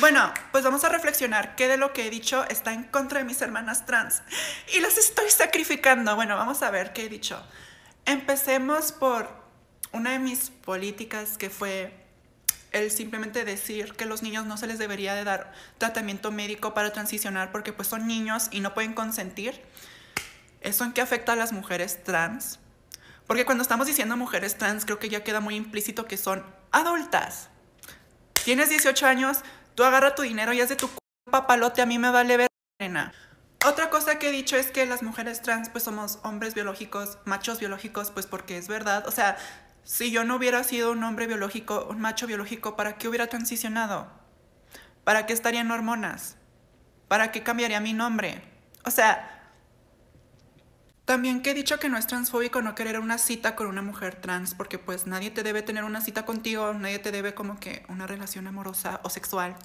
Bueno, pues vamos a reflexionar qué de lo que he dicho está en contra de mis hermanas trans y las estoy sacrificando. Bueno, vamos a ver qué he dicho. Empecemos por una de mis políticas que fue el simplemente decir que los niños no se les debería de dar tratamiento médico para transicionar porque pues son niños y no pueden consentir. ¿Eso en qué afecta a las mujeres trans? Porque cuando estamos diciendo mujeres trans creo que ya queda muy implícito que son adultas. Tienes 18 años, Tú agarra tu dinero y haz de tu papalote, a mí me vale ver, Otra cosa que he dicho es que las mujeres trans pues somos hombres biológicos, machos biológicos, pues porque es verdad. O sea, si yo no hubiera sido un hombre biológico, un macho biológico, ¿para qué hubiera transicionado? ¿Para qué estarían hormonas? ¿Para qué cambiaría mi nombre? O sea, también que he dicho que no es transfóbico no querer una cita con una mujer trans, porque pues nadie te debe tener una cita contigo, nadie te debe como que una relación amorosa o sexual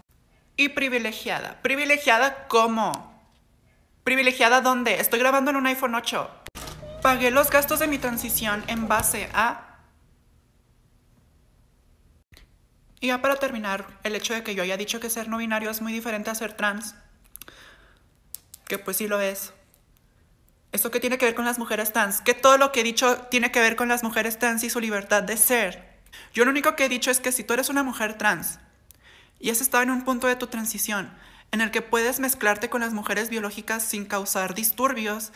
y privilegiada. ¿Privilegiada cómo? ¿Privilegiada dónde? Estoy grabando en un iPhone 8. Pagué los gastos de mi transición en base a... Y ya para terminar, el hecho de que yo haya dicho que ser no binario es muy diferente a ser trans, que pues sí lo es. ¿Esto qué tiene que ver con las mujeres trans? Que todo lo que he dicho tiene que ver con las mujeres trans y su libertad de ser. Yo lo único que he dicho es que si tú eres una mujer trans y has estado en un punto de tu transición en el que puedes mezclarte con las mujeres biológicas sin causar disturbios.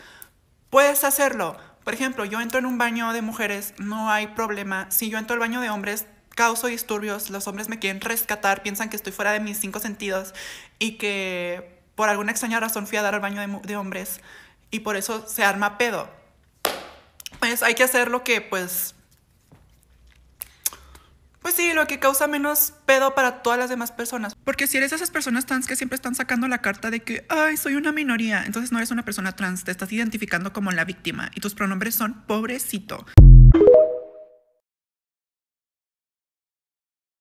Puedes hacerlo. Por ejemplo, yo entro en un baño de mujeres, no hay problema. Si yo entro al baño de hombres, causo disturbios, los hombres me quieren rescatar, piensan que estoy fuera de mis cinco sentidos y que por alguna extraña razón fui a dar al baño de, de hombres y por eso se arma pedo. Pues hay que hacer lo que pues pues sí, lo que causa menos pedo para todas las demás personas. Porque si eres de esas personas trans que siempre están sacando la carta de que, ay, soy una minoría, entonces no eres una persona trans, te estás identificando como la víctima y tus pronombres son pobrecito.